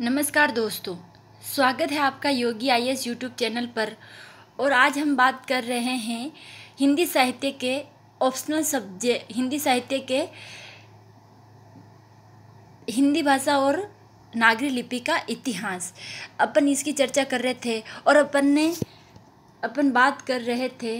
नमस्कार दोस्तों स्वागत है आपका Yogi I S YouTube channel पर और आज हम बात कर रहे हैं हिंदी साहित्य के ऑप्शनल सब्जेक्ट हिंदी साहित्य के हिंदी भाषा और नागरी लिपि का इतिहास अपन इसकी चर्चा कर रहे थे और अपन ने अपन बात कर रहे थे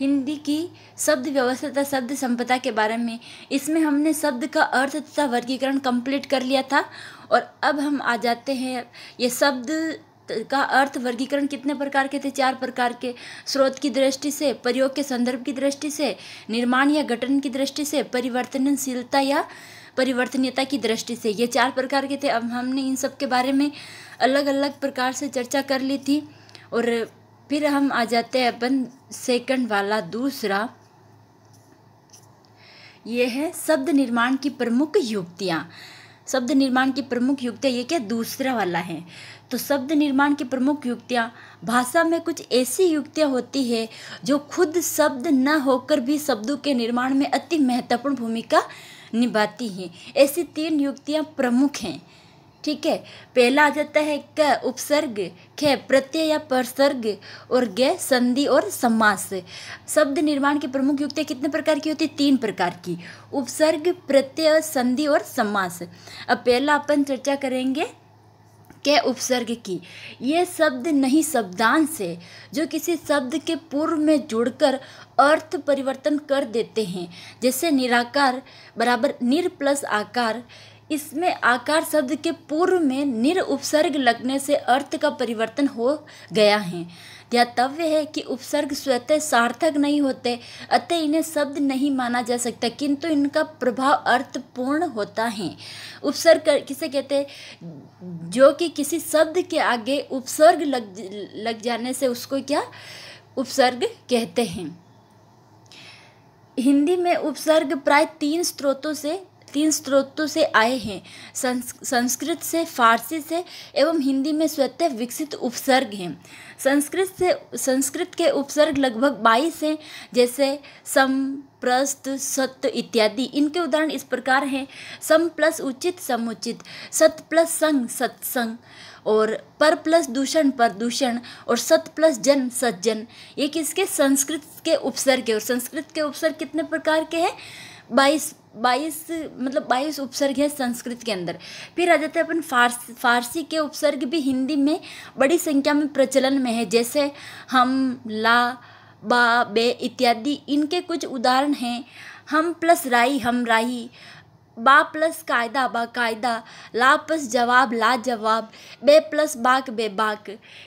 हिंदी की शब्द व्यवस्था तथा शब्द संपदा के बारे में इसमें हमने शब्द का अर्थ तथा वर्गीकरण कंप्लीट कर लिया था और अब हम आ जाते हैं ये शब्द का अर्थ वर्गीकरण कितने प्रकार के थे चार प्रकार के स्रोत की दृष्टि से प्रयोग के संदर्भ की दृष्टि से निर्माण या गठन की दृष्टि से परिवर्तनशीलता या परिवर्तनीयता की दृष्टि से ये चार प्रकार के थे अब हमने इन सब के बारे में अलग अलग प्रकार से चर्चा कर ली थी और फिर हम आ जाते हैं अपन सेकंड वाला दूसरा ये है शब्द निर्माण की प्रमुख युक्तियाँ शब्द निर्माण की प्रमुख युक्तियाँ ये क्या दूसरा वाला है तो शब्द निर्माण की प्रमुख युक्तियाँ भाषा में कुछ ऐसी युक्तियाँ होती है जो खुद शब्द न होकर भी शब्दों के निर्माण में अति महत्वपूर्ण भूमिका निभाती हैं ऐसी तीन युक्तियाँ प्रमुख हैं ठीक है पहला आ जाता है क उपसर्ग ख प्रत्यय या परसर्ग और ग संधि और समास शब्द निर्माण की प्रमुख युक्तियाँ कितने प्रकार की होती है तीन प्रकार की उपसर्ग प्रत्यय संधि और समास अब पहला अपन चर्चा करेंगे के उपसर्ग की ये शब्द नहीं शब्दांश है जो किसी शब्द के पूर्व में जुड़कर अर्थ परिवर्तन कर देते हैं जैसे निराकार बराबर निर प्लस आकार इसमें आकार शब्द के पूर्व में निर उपसर्ग लगने से अर्थ का परिवर्तन हो गया है ध्यातव्य है कि उपसर्ग स्वतः सार्थक नहीं होते अतः इन्हें शब्द नहीं माना जा सकता किंतु इनका प्रभाव अर्थपूर्ण होता है उपसर्ग किसे कहते हैं जो कि किसी शब्द के आगे उपसर्ग लग लग जाने से उसको क्या उपसर्ग कहते हैं हिंदी में उपसर्ग प्राय तीन स्रोतों से तीन स्रोतों से आए हैं संस्कृत से फारसी से एवं हिंदी में स्वतः विकसित उपसर्ग हैं संस्कृत से संस्कृत के उपसर्ग लगभग बाईस हैं जैसे सम प्रस्त सत्य इत्यादि इनके उदाहरण इस प्रकार हैं सम प्लस उचित समुचित सत प्लस संग सत्संग और पर प्लस दूषण प्रदूषण और सत प्लस जन सज्जन ये किसके संस्कृत के उपसर्ग है और संस्कृत के उपसर्ग कितने प्रकार के हैं बाईस बाईस मतलब बाईस उपसर्ग है संस्कृत के अंदर फिर आ जाते हैं अपन फारसी फारसी के उपसर्ग भी हिंदी में बड़ी संख्या में प्रचलन में है जैसे हम ला बा बे इत्यादि इनके कुछ उदाहरण हैं हम प्लस राई हम राही बा प्लस कायदा बाकायदा ला प्लस जवाब ला जवाब बे प्लस बाक बे बाक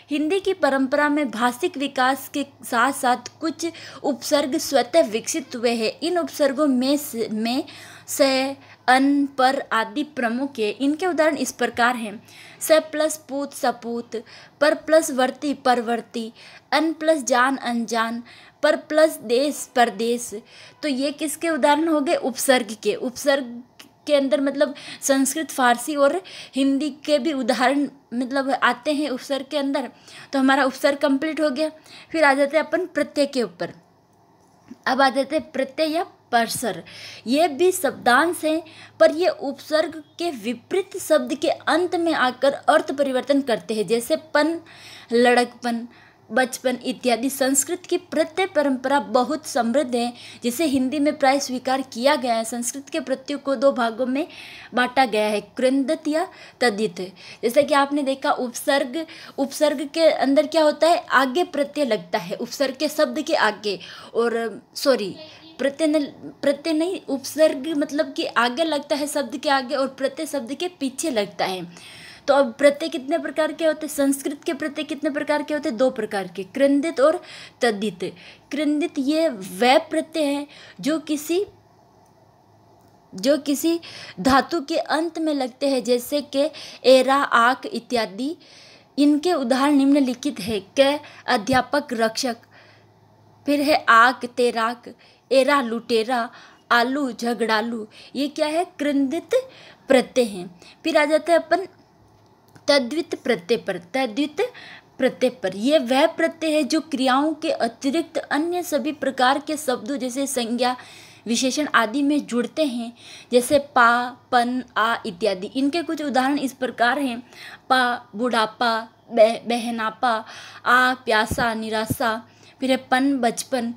हिंदी की परंपरा में भाषिक विकास के साथ साथ कुछ उपसर्ग स्वतः विकसित हुए हैं इन उपसर्गों में स, में स अन पर आदि प्रमुख है इनके उदाहरण इस प्रकार हैं स प्लस पूत सपूत पर प्लस वर्ती परवर्ती अन प्लस जान अनजान पर प्लस देश परदेश तो ये किसके उदाहरण हो गए उपसर्ग के उपसर्ग के अंदर मतलब संस्कृत फारसी और हिंदी के भी उदाहरण मतलब आते हैं उपसर्ग के अंदर तो हमारा उपसर्ग कंप्लीट हो गया फिर आ जाते हैं अपन प्रत्यय के ऊपर अब आ जाते हैं प्रत्यय या परसर ये भी शब्दांश हैं पर ये उपसर्ग के विपरीत शब्द के अंत में आकर अर्थ परिवर्तन करते हैं जैसे पन लड़कपन बचपन इत्यादि संस्कृत की प्रत्यय परंपरा बहुत समृद्ध है जिसे हिंदी में प्राय स्वीकार किया गया है संस्कृत के प्रत्यय को दो भागों में बांटा गया है कृंदत या तदित जैसे कि आपने देखा उपसर्ग उपसर्ग के अंदर क्या होता है आगे प्रत्यय लगता है उपसर्ग के शब्द के आगे और सॉरी प्रत्यय प्रत्यय नहीं उपसर्ग मतलब कि आगे लगता है शब्द के आगे और प्रत्यय शब्द के पीछे लगता है तो अब प्रत्यय कितने प्रकार के होते संस्कृत के प्रत्यय कितने प्रकार के होते दो प्रकार के क्रंदित और तद्दित क्रंदित ये वह प्रत्यय है जो किसी जो किसी धातु के अंत में लगते हैं जैसे कि एरा आक इत्यादि इनके उदाहरण निम्नलिखित है क अध्यापक रक्षक फिर है आक तेराक एरा लुटेरा आलू झगड़ालू ये क्या है क्रंदित प्रत्यय हैं फिर आ जाते हैं अपन तद्वित प्रत्यय पर तद्वित प्रत्यय पर यह वह प्रत्यय है जो क्रियाओं के अतिरिक्त अन्य सभी प्रकार के शब्दों जैसे संज्ञा विशेषण आदि में जुड़ते हैं जैसे पा पन आ इत्यादि इनके कुछ उदाहरण इस प्रकार हैं पा बुढ़ापा बह बहनापा आ प्यासा निराशा फिर है पन बचपन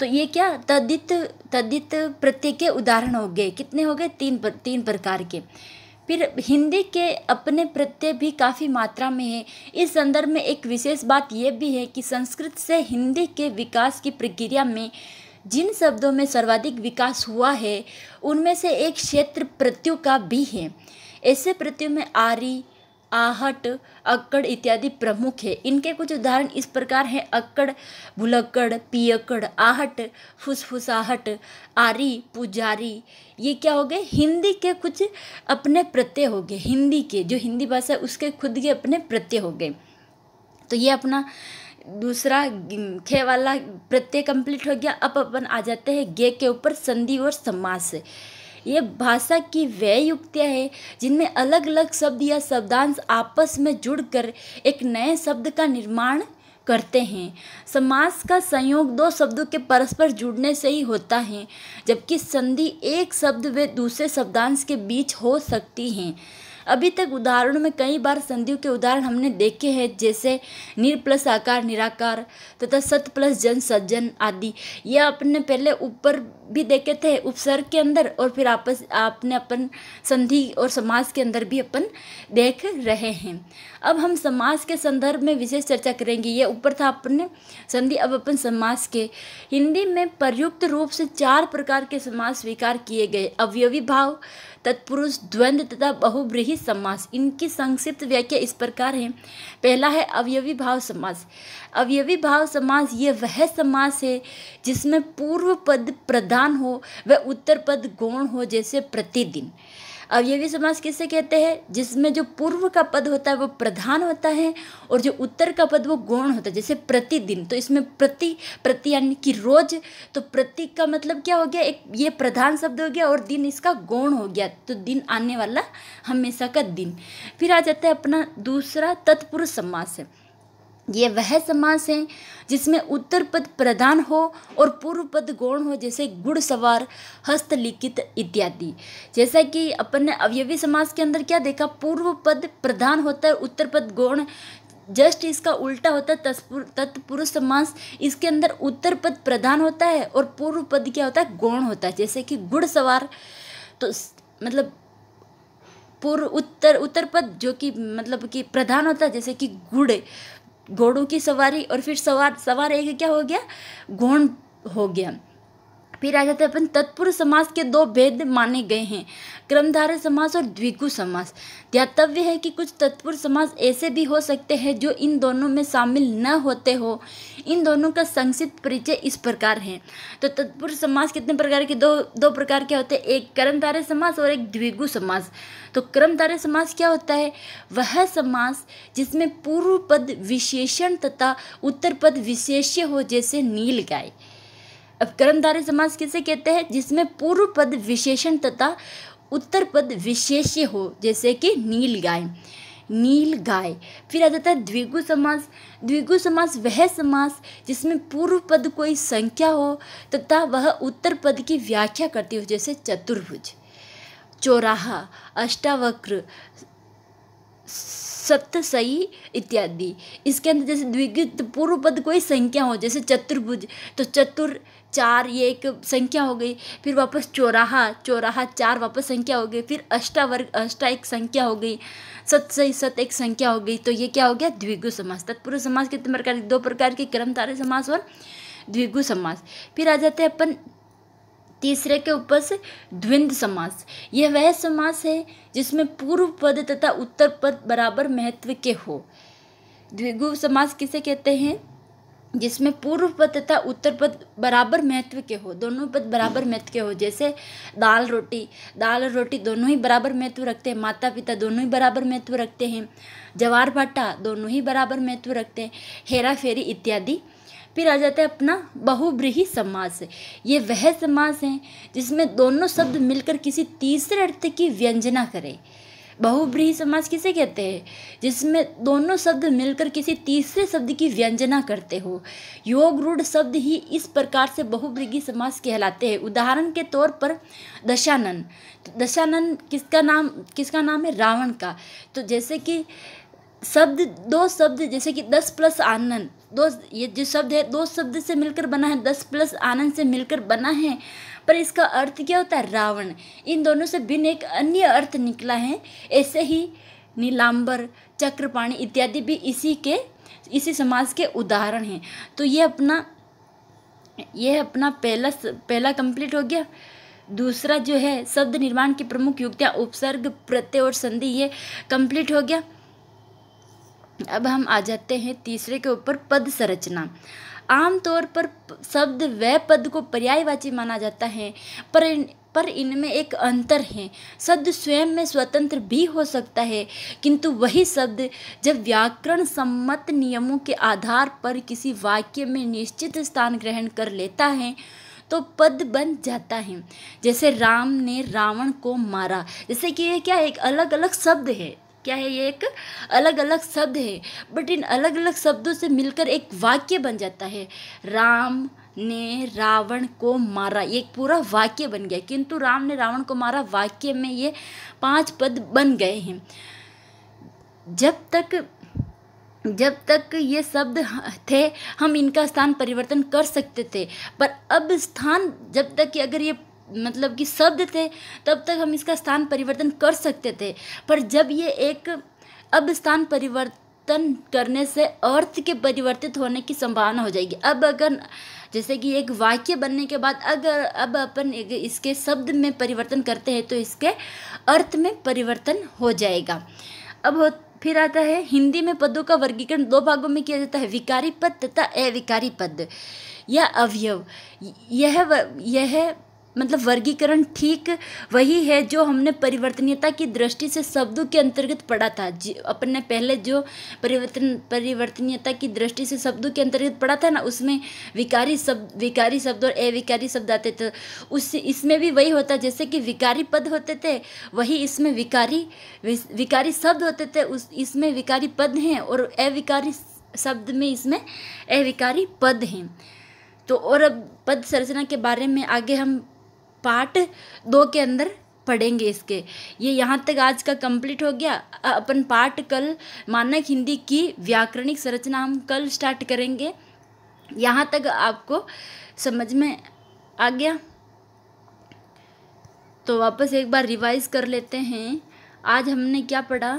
तो ये क्या तद्दित तद्दित प्रत्यय के उदाहरण हो गए कितने हो गए तीन पर, तीन प्रकार के फिर हिंदी के अपने प्रत्यय भी काफ़ी मात्रा में है इस संदर्भ में एक विशेष बात यह भी है कि संस्कृत से हिंदी के विकास की प्रक्रिया में जिन शब्दों में सर्वाधिक विकास हुआ है उनमें से एक क्षेत्र प्रत्यु का भी है ऐसे प्रत्यु में आरी आहट अक्कड़ इत्यादि प्रमुख है इनके कुछ उदाहरण इस प्रकार हैं अक्कड़ भुलक्कड़ पियक्कड़ आहट फुसफुसाहट आरी पुजारी ये क्या हो गए हिंदी के कुछ अपने प्रत्यय हो गए हिंदी के जो हिंदी भाषा उसके खुद के अपने प्रत्यय हो गए तो ये अपना दूसरा खे वाला प्रत्यय कंप्लीट हो गया अब अपन आ जाते हैं गे के ऊपर संधि और समास ये भाषा की वे युक्तियाँ हैं जिनमें अलग अलग शब्द या शब्दांश आपस में जुड़कर एक नए शब्द का निर्माण करते हैं समास का संयोग दो शब्दों के परस्पर जुड़ने से ही होता है जबकि संधि एक शब्द व दूसरे शब्दांश के बीच हो सकती हैं अभी तक उदाहरणों में कई बार संधियों के उदाहरण हमने देखे हैं जैसे निर प्लस आकार निराकार तथा सत प्लस जन सज्जन आदि यह अपने पहले ऊपर भी देखे थे उपसर्ग के अंदर और फिर आपस आपने अपन संधि और समाज के अंदर भी अपन देख रहे हैं अब हम समाज के संदर्भ में विशेष चर्चा करेंगे ये ऊपर था अपने संधि अब अपन समाज के हिंदी में प्रयुक्त रूप से चार प्रकार के समाज स्वीकार किए गए अवयवी भाव तत्पुरुष द्वंद तथा बहुब्रीही समास इनकी संक्षिप्त व्याख्या इस प्रकार है पहला है अवयवी भाव समास अवयवी भाव समास ये वह समास है जिसमें पूर्व पद प्रधान हो व उत्तर पद गौण हो जैसे प्रतिदिन अवयवी समास किसे कहते हैं जिसमें जो पूर्व का पद होता है वो प्रधान होता है और जो उत्तर का पद वो गौण होता है जैसे प्रतिदिन तो इसमें प्रति प्रति यानी कि रोज तो प्रति का मतलब क्या हो गया एक ये प्रधान शब्द हो गया और दिन इसका गौण हो गया तो दिन आने वाला हमेशा का दिन फिर आ जाता है अपना दूसरा तत्पुरुष समास है ये वह समास हैं जिसमें उत्तर पद प्रधान हो और पूर्व पद गौण हो जैसे गुड़ सवार हस्तलिखित इत्यादि जैसा कि अपन ने अवयवी समास के अंदर क्या देखा पूर्व पद प्रधान होता है उत्तर पद गौण जस्ट इसका उल्टा होता है तत्पुरुष समास इसके अंदर उत्तर पद प्रधान होता है और पूर्व पद क्या होता है गौण होता है जैसे कि गुड़ सवार तो मतलब पूर्व उत्तर उत्तर पद जो कि मतलब कि प्रधान होता है जैसे कि गुड़ घोड़ों की सवारी और फिर सवार सवार एक क्या हो गया घोड़ हो गया फिर आ जाते हैं अपन तत्पुरुष समास के दो भेद माने गए हैं क्रमधारय समास और द्विगु समास ध्यातव्य है कि कुछ तत्पुरुष समास ऐसे भी हो सकते हैं जो इन दोनों में शामिल न होते हो इन दोनों का संक्षिप्त परिचय इस प्रकार है तो तत्पुरुष समास कितने प्रकार के दो दो प्रकार के होते हैं एक कर्मधारे समास और एक द्विगु समास तो कर्मधारय समास क्या होता है वह समास जिसमें पूर्व पद विशेषण तथा उत्तर पद विशेष्य हो जैसे नील गाय अब कर्मधारय समास किसे कहते हैं जिसमें पूर्व पद विशेषण तथा उत्तर पद विशेष्य हो जैसे कि नील गाय नील गाय फिर आ जाता है द्विगु समास द्विगु समास वह समास जिसमें पूर्व पद कोई संख्या हो तथा वह उत्तर पद की व्याख्या करती हो जैसे चतुर्भुज चौराहा अष्टावक्र सप्तसई इत्यादि इसके अंदर जैसे द्विगुत पूर्व पद कोई संख्या हो जैसे चतुर्भुज तो चतुर चार ये एक संख्या हो गई फिर वापस चौराहा चौराहा चार वापस संख्या हो गई फिर अष्टावर्ग अष्टा एक संख्या हो गई सत सही सत एक संख्या हो गई तो ये क्या हो गया द्विगु समास तत्पुरुष समास कितने प्रकार दो प्रकार के कर्मधारय समास और द्विगु समास फिर आ जाते हैं अपन तीसरे के ऊपर से द्विंद समास यह वह समास है जिसमें पूर्व पद तथा उत्तर पद बराबर महत्व के हो द्विगु समास किसे कहते हैं जिसमें पूर्व पद तथा उत्तर पद बराबर महत्व के हो दोनों पद बराबर महत्व के हो जैसे दाल रोटी दाल और रोटी दोनों ही बराबर महत्व रखते हैं माता पिता दोनों ही बराबर महत्व रखते हैं जवार भाटा दोनों ही बराबर महत्व रखते हैं हेरा फेरी इत्यादि फिर आ जाता है अपना बहुब्रीही समास ये वह समास है जिसमें दोनों शब्द मिलकर किसी तीसरे अर्थ की व्यंजना करें बहुब्रीही समाज किसे कहते हैं जिसमें दोनों शब्द मिलकर किसी तीसरे शब्द की व्यंजना करते हो योग रूढ़ शब्द ही इस प्रकार से बहुब्रीही समाज कहलाते हैं उदाहरण के तौर पर दशानन तो दशानन किसका नाम किसका नाम है रावण का तो जैसे कि शब्द दो शब्द जैसे कि दस प्लस आनंद दो ये जो शब्द है दो शब्द से मिलकर बना है दस प्लस आनंद से मिलकर बना है पर इसका अर्थ क्या होता है रावण इन दोनों से भिन्न एक अन्य अर्थ निकला है ऐसे ही नीलांबर चक्रपाणी इत्यादि भी इसी के इसी समाज के उदाहरण हैं तो ये अपना यह अपना पहला पहला कंप्लीट हो गया दूसरा जो है शब्द निर्माण की प्रमुख युक्तियाँ उपसर्ग प्रत्यय और संधि ये कंप्लीट हो गया अब हम आ जाते हैं तीसरे के ऊपर पद संरचना आमतौर पर शब्द वह पद को पर्यायवाची माना जाता है पर इन, पर इनमें एक अंतर है शब्द स्वयं में स्वतंत्र भी हो सकता है किंतु वही शब्द जब व्याकरण सम्मत नियमों के आधार पर किसी वाक्य में निश्चित स्थान ग्रहण कर लेता है तो पद बन जाता है जैसे राम ने रावण को मारा जैसे कि यह क्या एक अलग अलग शब्द है क्या है ये एक अलग अलग शब्द है बट इन अलग अलग शब्दों से मिलकर एक वाक्य बन जाता है राम ने रावण को मारा ये एक पूरा वाक्य बन गया किंतु राम ने रावण को मारा वाक्य में ये पांच पद बन गए हैं जब तक जब तक ये शब्द थे हम इनका स्थान परिवर्तन कर सकते थे पर अब स्थान जब तक कि अगर ये मतलब कि शब्द थे तब तक हम इसका स्थान परिवर्तन कर सकते थे पर जब ये एक अब स्थान परिवर्तन करने से अर्थ के परिवर्तित होने की संभावना हो जाएगी अब अगर जैसे कि एक वाक्य बनने के बाद अगर अब अपन इसके शब्द में परिवर्तन करते हैं तो इसके अर्थ में परिवर्तन हो जाएगा अब हो फिर आता है हिंदी में पदों का वर्गीकरण दो भागों में किया जाता है विकारी पद तथा अविकारी पद यह अवयव यह यह मतलब वर्गीकरण ठीक वही है जो हमने परिवर्तनीयता की दृष्टि से शब्दों के अंतर्गत पढ़ा था अपने पहले जो परिवर्तन परिवर्तनीयता की दृष्टि से शब्दों के अंतर्गत पढ़ा था ना उसमें विकारी शब्द विकारी शब्द और अविकारी शब्द आते थे उस इसमें भी वही होता जैसे कि विकारी पद होते थे वही इसमें विकारी विकारी शब्द होते थे उस इसमें विकारी पद हैं और अविकारी शब्द में इसमें अविकारी पद हैं तो और अब पद संरचना के बारे में आगे हम पार्ट दो के अंदर पढ़ेंगे इसके ये यहाँ तक आज का कंप्लीट हो गया अपन पार्ट कल मानक हिंदी की व्याकरणिक संरचना हम कल स्टार्ट करेंगे यहाँ तक आपको समझ में आ गया तो वापस एक बार रिवाइज कर लेते हैं आज हमने क्या पढ़ा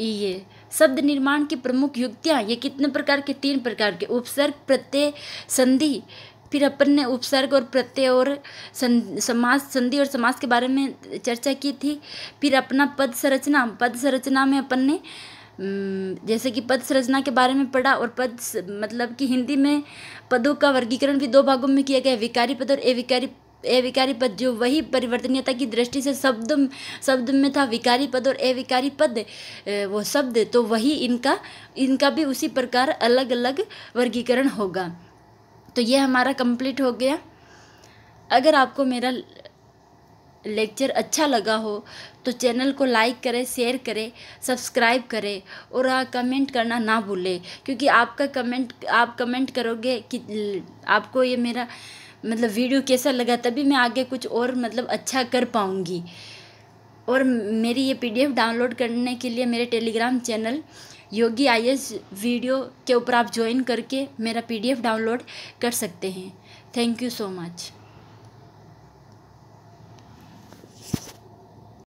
ये शब्द निर्माण की प्रमुख युक्तियाँ ये कितने प्रकार के तीन प्रकार के उपसर्ग प्रत्यय संधि फिर अपन ने उपसर्ग और प्रत्यय और सं, समास संधि और समास के बारे में चर्चा की थी फिर अपना पद संरचना पद संरचना में अपन ने जैसे कि पद संरचना के बारे में पढ़ा और पद मतलब कि हिंदी में पदों का वर्गीकरण भी दो भागों में किया गया विकारी पद और अविकारी अविकारी पद जो वही परिवर्तनीयता की दृष्टि से शब्द शब्द में था विकारी पद और अविकारी पद वो शब्द तो वही इनका इनका भी उसी प्रकार अलग अलग वर्गीकरण होगा तो ये हमारा कंप्लीट हो गया अगर आपको मेरा लेक्चर अच्छा लगा हो तो चैनल को लाइक करें शेयर करें सब्सक्राइब करें और आ, कमेंट करना ना भूलें क्योंकि आपका कमेंट आप कमेंट करोगे कि आपको ये मेरा मतलब वीडियो कैसा लगा तभी मैं आगे कुछ और मतलब अच्छा कर पाऊँगी और मेरी ये पीडीएफ डाउनलोड करने के लिए मेरे Telegram channel Yogi I video के ऊपर आप ज्वाइन करके मेरा पीडीएफ डाउनलोड कर सकते हैं थैंक यू सो मच